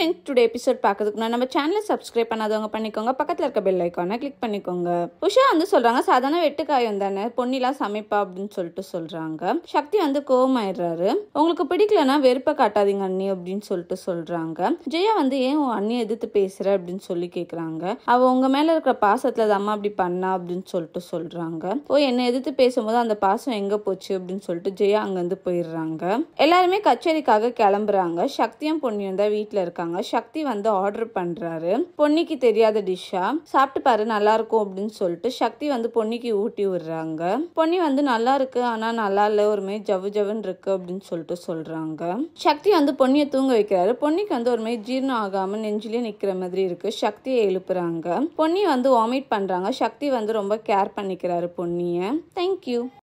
friends today episode பார்க்கறதுக்கு முன்னாடி நம்ம சேனலை சப்ஸ்கிரைப் பண்ணாதவங்க பண்ணிக்கோங்க பக்கத்தில் இருக்க பெல் ஐக்கானை கிளிக் பண்ணிக்கோங்க உஷா வந்து சொல்கிறாங்க சாதாரண வெட்டுக்காயம் தானே பொன்னிலாம் சமைப்பா அப்படின்னு சொல்லிட்டு சொல்கிறாங்க சக்தி வந்து கோவம் ஆயிடுறாரு உங்களுக்கு பிடிக்கலன்னா வெறுப்பை காட்டாதீங்க அண்ணி அப்படின்னு சொல்லிட்டு சொல்கிறாங்க ஜெயா வந்து ஏன் உன் அண்ணியை எதிர்த்து பேசுகிற அப்படின்னு சொல்லி கேட்குறாங்க அவள் உங்கள் மேலே இருக்கிற பாசத்தில் அது அம்மா அப்படி பண்ணா அப்படின்னு சொல்லிட்டு சொல்கிறாங்க ஓ என்னை எதிர்த்து பேசும்போது அந்த பாசம் எங்கே போச்சு அப்படின்னு சொல்லிட்டு ஜெயா அங்கேருந்து போயிடுறாங்க எல்லாருமே கச்சேரிக்காக கிளம்புறாங்க சக்தியும் பொன்னியும் தான் வீட்டில் இருக்காங்க சொல்லியிருக்காங்க சக்தி வந்து ஆர்டர் பண்ணுறாரு பொன்னிக்கு தெரியாத டிஷ்ஷா சாப்பிட்டு பாரு நல்லா இருக்கும் அப்படின்னு சொல்லிட்டு சக்தி வந்து பொன்னிக்கு ஊட்டி விடுறாங்க பொன்னி வந்து நல்லா இருக்கு ஆனால் நல்லா இல்லை ஒருமே ஜவு ஜவுன்னு இருக்கு அப்படின்னு சொல்லிட்டு சொல்கிறாங்க சக்தி வந்து பொன்னியை தூங்க வைக்கிறாரு பொன்னிக்கு வந்து ஒருமே ஜீர்ணம் ஆகாமல் நெஞ்சிலே நிற்கிற மாதிரி இருக்குது சக்தியை எழுப்புறாங்க பொன்னி வந்து வாமிட் பண்ணுறாங்க சக்தி வந்து ரொம்ப கேர் பண்ணிக்கிறாரு பொன்னியை தேங்க்யூ